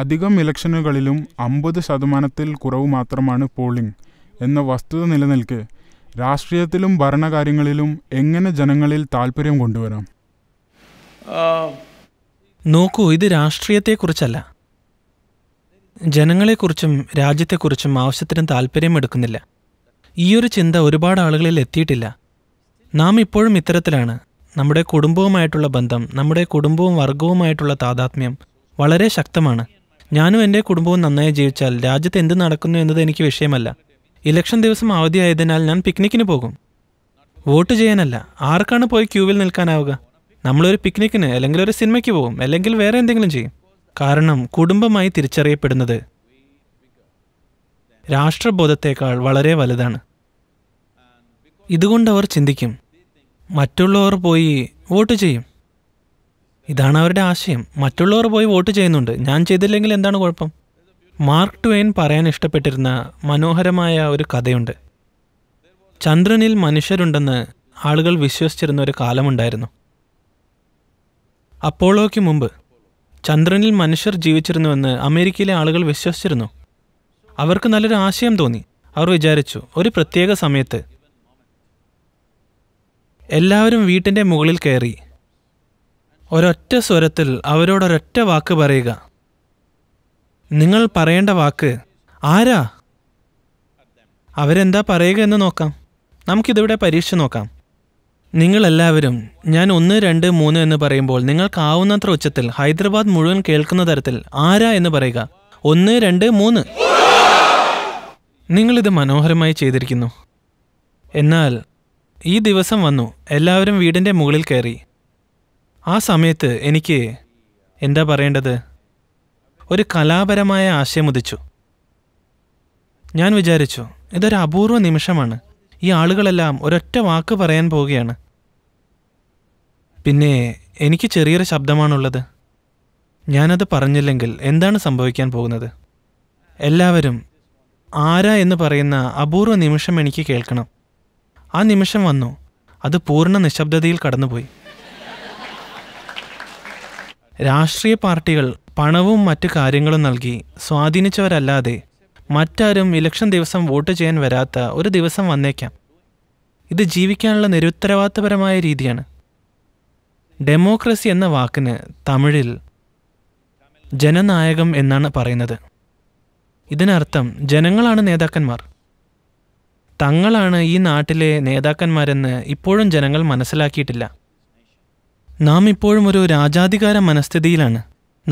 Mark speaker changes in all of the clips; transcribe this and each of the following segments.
Speaker 1: അധികം ഇലക്ഷനുകളിലും അമ്പത് ശതമാനത്തിൽ കുറവ് മാത്രമാണ് പോളിംഗ് എന്ന വസ്തുത നിലനിൽക്കെ രാഷ്ട്രീയത്തിലും ഭരണകാര്യങ്ങളിലും എങ്ങനെ ജനങ്ങളിൽ താല്പര്യം കൊണ്ടുവരാം നോക്കൂ ഇത് രാഷ്ട്രീയത്തെക്കുറിച്ചല്ല ജനങ്ങളെക്കുറിച്ചും രാജ്യത്തെക്കുറിച്ചും ആവശ്യത്തിന് താല്പര്യം എടുക്കുന്നില്ല ഈയൊരു ചിന്ത ഒരുപാട് ആളുകളിൽ എത്തിയിട്ടില്ല നാം ഇപ്പോഴും ഇത്തരത്തിലാണ് നമ്മുടെ കുടുംബവുമായിട്ടുള്ള ബന്ധം നമ്മുടെ കുടുംബവും വർഗവുമായിട്ടുള്ള താതാത്മ്യം വളരെ ശക്തമാണ് ഞാനും എൻ്റെ കുടുംബവും നന്നായി ജീവിച്ചാൽ രാജ്യത്ത് എന്ത് നടക്കുന്നു എന്നത് എനിക്ക് വിഷയമല്ല ഇലക്ഷൻ ദിവസം അവധിയായതിനാൽ ഞാൻ പിക്നിക്കിന് പോകും വോട്ട് ചെയ്യാനല്ല ആർക്കാണ് പോയി ക്യൂവിൽ നിൽക്കാനാവുക നമ്മളൊരു പിക്നിക്കിന് അല്ലെങ്കിൽ ഒരു സിനിമയ്ക്ക് പോകും അല്ലെങ്കിൽ വേറെ എന്തെങ്കിലും ചെയ്യും കാരണം കുടുംബമായി തിരിച്ചറിയപ്പെടുന്നത് രാഷ്ട്രബോധത്തേക്കാൾ വളരെ വലുതാണ് ഇതുകൊണ്ട് അവർ ചിന്തിക്കും മറ്റുള്ളവർ പോയി വോട്ട് ചെയ്യും ഇതാണ് അവരുടെ ആശയം മറ്റുള്ളവർ പോയി വോട്ട് ചെയ്യുന്നുണ്ട് ഞാൻ ചെയ്തില്ലെങ്കിൽ എന്താണ് കുഴപ്പം മാർക്ക് ട്വെയിൻ പറയാൻ ഇഷ്ടപ്പെട്ടിരുന്ന മനോഹരമായ ഒരു കഥയുണ്ട് ചന്ദ്രനിൽ മനുഷ്യരുണ്ടെന്ന് ആളുകൾ വിശ്വസിച്ചിരുന്ന ഒരു കാലമുണ്ടായിരുന്നു അപ്പോളോയ്ക്ക് മുമ്പ് ചന്ദ്രനിൽ മനുഷ്യർ ജീവിച്ചിരുന്നുവെന്ന് അമേരിക്കയിലെ ആളുകൾ വിശ്വസിച്ചിരുന്നു അവർക്ക് നല്ലൊരു ആശയം തോന്നി അവർ വിചാരിച്ചു ഒരു പ്രത്യേക സമയത്ത് എല്ലാവരും വീട്ടിൻ്റെ മുകളിൽ കയറി ഒരൊറ്റ സ്വരത്തിൽ അവരോടൊരൊറ്റ വാക്ക് പറയുക നിങ്ങൾ പറയേണ്ട വാക്ക് ആരാ അവരെന്താ പറയുക എന്ന് നോക്കാം നമുക്കിതിവിടെ പരീക്ഷ നോക്കാം നിങ്ങളെല്ലാവരും ഞാൻ ഒന്ന് രണ്ട് മൂന്ന് എന്ന് പറയുമ്പോൾ നിങ്ങൾക്കാവുന്നത്ര ഉച്ചത്തിൽ ഹൈദരാബാദ് മുഴുവൻ കേൾക്കുന്ന തരത്തിൽ ആരാ എന്ന് പറയുക ഒന്ന് രണ്ട് മൂന്ന് നിങ്ങളിത് മനോഹരമായി ചെയ്തിരിക്കുന്നു എന്നാൽ ഈ ദിവസം വന്നു എല്ലാവരും വീടിൻ്റെ മുകളിൽ കയറി ആ സമയത്ത് എനിക്ക് എന്താ പറയേണ്ടത് ഒരു കലാപരമായ ആശയം ഉദിച്ചു ഞാൻ വിചാരിച്ചു ഇതൊരു അപൂർവ നിമിഷമാണ് ഈ ആളുകളെല്ലാം ഒരൊറ്റ വാക്ക് പറയാൻ പോവുകയാണ് പിന്നെ എനിക്ക് ചെറിയൊരു ശബ്ദമാണുള്ളത് ഞാനത് പറഞ്ഞില്ലെങ്കിൽ എന്താണ് സംഭവിക്കാൻ പോകുന്നത് എല്ലാവരും ആരാ എന്ന് പറയുന്ന അപൂർവ നിമിഷം എനിക്ക് കേൾക്കണം ആ നിമിഷം വന്നു അത് പൂർണ്ണ നിശബ്ദതയിൽ കടന്നുപോയി രാഷ്ട്രീയ പാർട്ടികൾ പണവും മറ്റു കാര്യങ്ങളും നൽകി സ്വാധീനിച്ചവരല്ലാതെ മറ്റാരും ഇലക്ഷൻ ദിവസം വോട്ട് ചെയ്യാൻ വരാത്ത ഒരു ദിവസം വന്നേക്കാം ഇത് ജീവിക്കാനുള്ള നിരുത്തരവാദിത്തപരമായ രീതിയാണ് ഡെമോക്രസി എന്ന വാക്കിന് തമിഴിൽ ജനനായകം എന്നാണ് പറയുന്നത് ഇതിനർത്ഥം ജനങ്ങളാണ് നേതാക്കന്മാർ തങ്ങളാണ് ഈ നാട്ടിലെ നേതാക്കന്മാരെന്ന് ഇപ്പോഴും ജനങ്ങൾ മനസ്സിലാക്കിയിട്ടില്ല നാം ഇപ്പോഴും ഒരു രാജാധികാര മനസ്ഥിതിയിലാണ്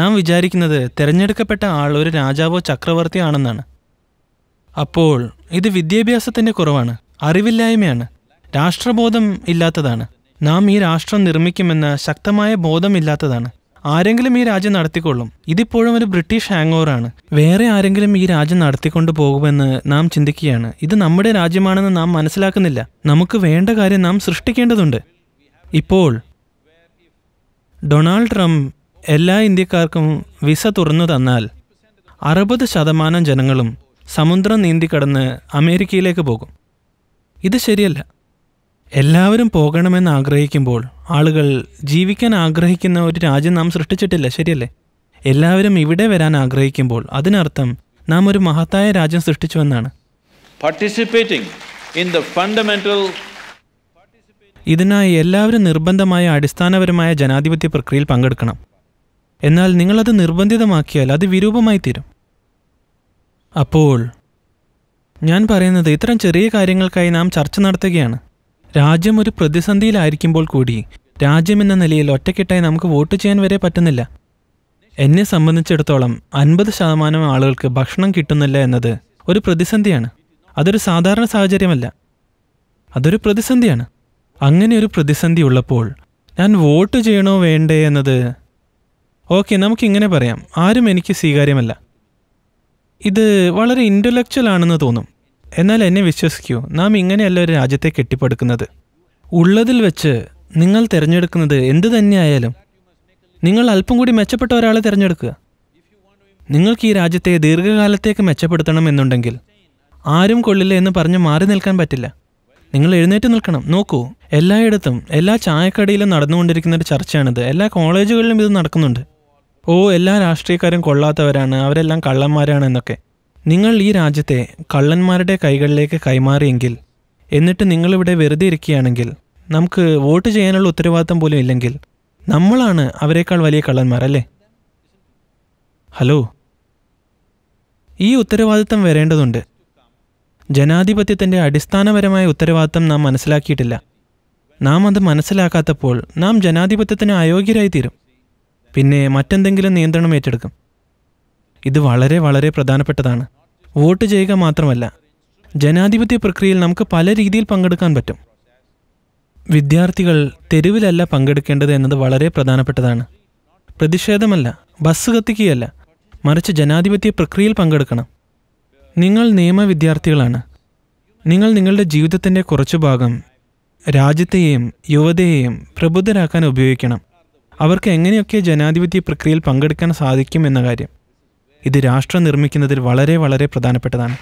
Speaker 1: നാം വിചാരിക്കുന്നത് തിരഞ്ഞെടുക്കപ്പെട്ട ആൾ ഒരു രാജാവോ ചക്രവർത്തിയാണെന്നാണ് ആണെന്നാണ് അപ്പോൾ ഇത് വിദ്യാഭ്യാസത്തിൻ്റെ കുറവാണ് അറിവില്ലായ്മയാണ് രാഷ്ട്രബോധം ഇല്ലാത്തതാണ് നാം ഈ രാഷ്ട്രം നിർമ്മിക്കുമെന്ന ശക്തമായ ബോധമില്ലാത്തതാണ് ആരെങ്കിലും ഈ രാജ്യം നടത്തിക്കൊള്ളും ഇതിപ്പോഴും ഒരു ബ്രിട്ടീഷ് ഹാങ് ഓവറാണ് വേറെ ആരെങ്കിലും ഈ രാജ്യം നടത്തിക്കൊണ്ടു പോകുമെന്ന് നാം ചിന്തിക്കുകയാണ് ഇത് നമ്മുടെ രാജ്യമാണെന്ന് നാം മനസ്സിലാക്കുന്നില്ല നമുക്ക് വേണ്ട കാര്യം നാം സൃഷ്ടിക്കേണ്ടതുണ്ട് ഇപ്പോൾ ഡൊണാൾഡ് ട്രംപ് എല്ലാ ഇന്ത്യക്കാർക്കും വിസ തുറന്നു തന്നാൽ അറുപത് ശതമാനം ജനങ്ങളും സമുദ്രം നീന്തിക്കടന്ന് അമേരിക്കയിലേക്ക് പോകും ഇത് ശരിയല്ല എല്ലാവരും പോകണമെന്ന് ആഗ്രഹിക്കുമ്പോൾ ആളുകൾ ജീവിക്കാൻ ആഗ്രഹിക്കുന്ന ഒരു രാജ്യം നാം സൃഷ്ടിച്ചിട്ടില്ല ശരിയല്ലേ എല്ലാവരും ഇവിടെ വരാൻ ആഗ്രഹിക്കുമ്പോൾ അതിനർത്ഥം നാം ഒരു മഹത്തായ രാജ്യം സൃഷ്ടിച്ചുവെന്നാണ് പാർട്ടിസിപ്പേറ്റിംഗ് ഇൻ ദ ഫണ്ടമെന്റൽ ഇതിനായി എല്ലാവരും നിർബന്ധമായ അടിസ്ഥാനപരമായ ജനാധിപത്യ പ്രക്രിയയിൽ പങ്കെടുക്കണം എന്നാൽ നിങ്ങളത് നിർബന്ധിതമാക്കിയാൽ അത് വിരൂപമായി തീരും അപ്പോൾ ഞാൻ പറയുന്നത് ഇത്തരം ചെറിയ കാര്യങ്ങൾക്കായി നാം ചർച്ച നടത്തുകയാണ് രാജ്യം ഒരു പ്രതിസന്ധിയിലായിരിക്കുമ്പോൾ കൂടി രാജ്യമെന്ന നിലയിൽ ഒറ്റക്കെട്ടായി നമുക്ക് വോട്ട് ചെയ്യാൻ വരെ പറ്റുന്നില്ല എന്നെ സംബന്ധിച്ചിടത്തോളം അൻപത് ശതമാനം ആളുകൾക്ക് ഭക്ഷണം കിട്ടുന്നില്ല എന്നത് ഒരു പ്രതിസന്ധിയാണ് അതൊരു സാധാരണ സാഹചര്യമല്ല അതൊരു പ്രതിസന്ധിയാണ് അങ്ങനെ ഒരു പ്രതിസന്ധി ഉള്ളപ്പോൾ ഞാൻ വോട്ട് ചെയ്യണോ വേണ്ടേ എന്നത് ഓക്കെ നമുക്കിങ്ങനെ പറയാം ആരും എനിക്ക് സ്വീകാര്യമല്ല ഇത് വളരെ ഇൻ്റലക്ച്വൽ ആണെന്ന് തോന്നും എന്നാൽ എന്നെ വിശ്വസിക്കൂ നാം ഇങ്ങനെയല്ല ഒരു രാജ്യത്തെ കെട്ടിപ്പടുക്കുന്നത് ഉള്ളതിൽ വെച്ച് നിങ്ങൾ തിരഞ്ഞെടുക്കുന്നത് എന്തു തന്നെയായാലും നിങ്ങൾ അല്പം കൂടി മെച്ചപ്പെട്ട ഒരാളെ തിരഞ്ഞെടുക്കുക നിങ്ങൾക്ക് ഈ രാജ്യത്തെ ദീർഘകാലത്തേക്ക് മെച്ചപ്പെടുത്തണം എന്നുണ്ടെങ്കിൽ ആരും കൊള്ളില്ല എന്ന് പറഞ്ഞ് മാറി നിൽക്കാൻ പറ്റില്ല നിങ്ങൾ എഴുന്നേറ്റ് നിൽക്കണം നോക്കൂ എല്ലായിടത്തും എല്ലാ ചായക്കടയിലും നടന്നുകൊണ്ടിരിക്കുന്ന ഒരു ചർച്ചയാണിത് എല്ലാ കോളേജുകളിലും ഇത് നടക്കുന്നുണ്ട് ഓ എല്ലാ രാഷ്ട്രീയക്കാരും കൊള്ളാത്തവരാണ് അവരെല്ലാം കള്ളന്മാരാണ് എന്നൊക്കെ നിങ്ങൾ ഈ രാജ്യത്തെ കള്ളന്മാരുടെ കൈകളിലേക്ക് കൈമാറിയെങ്കിൽ എന്നിട്ട് നിങ്ങളിവിടെ വെറുതെ ഇരിക്കുകയാണെങ്കിൽ നമുക്ക് വോട്ട് ചെയ്യാനുള്ള ഉത്തരവാദിത്തം പോലും ഇല്ലെങ്കിൽ നമ്മളാണ് അവരെക്കാൾ വലിയ കള്ളന്മാർ അല്ലേ ഹലോ ഈ ഉത്തരവാദിത്തം വരേണ്ടതുണ്ട് ജനാധിപത്യത്തിൻ്റെ അടിസ്ഥാനപരമായ ഉത്തരവാദിത്തം നാം മനസ്സിലാക്കിയിട്ടില്ല നാം അത് മനസ്സിലാക്കാത്തപ്പോൾ നാം ജനാധിപത്യത്തിന് അയോഗ്യരായി തീരും പിന്നെ മറ്റെന്തെങ്കിലും നിയന്ത്രണം ഏറ്റെടുക്കും ഇത് വളരെ വളരെ പ്രധാനപ്പെട്ടതാണ് വോട്ട് ചെയ്യുക മാത്രമല്ല ജനാധിപത്യ പ്രക്രിയയിൽ നമുക്ക് പല രീതിയിൽ പങ്കെടുക്കാൻ പറ്റും വിദ്യാർത്ഥികൾ തെരുവിലല്ല പങ്കെടുക്കേണ്ടത് എന്നത് വളരെ പ്രധാനപ്പെട്ടതാണ് പ്രതിഷേധമല്ല ബസ് കത്തിക്കുകയല്ല മറിച്ച് ജനാധിപത്യ പ്രക്രിയയിൽ പങ്കെടുക്കണം നിങ്ങൾ നിയമവിദ്യാർത്ഥികളാണ് നിങ്ങൾ നിങ്ങളുടെ ജീവിതത്തിൻ്റെ കുറച്ചു ഭാഗം രാജ്യത്തെയും യുവതയെയും പ്രബുദ്ധരാക്കാൻ ഉപയോഗിക്കണം അവർക്ക് എങ്ങനെയൊക്കെ ജനാധിപത്യ പ്രക്രിയയിൽ പങ്കെടുക്കാൻ സാധിക്കും എന്ന കാര്യം ഇത് രാഷ്ട്രം നിർമ്മിക്കുന്നതിൽ വളരെ വളരെ പ്രധാനപ്പെട്ടതാണ്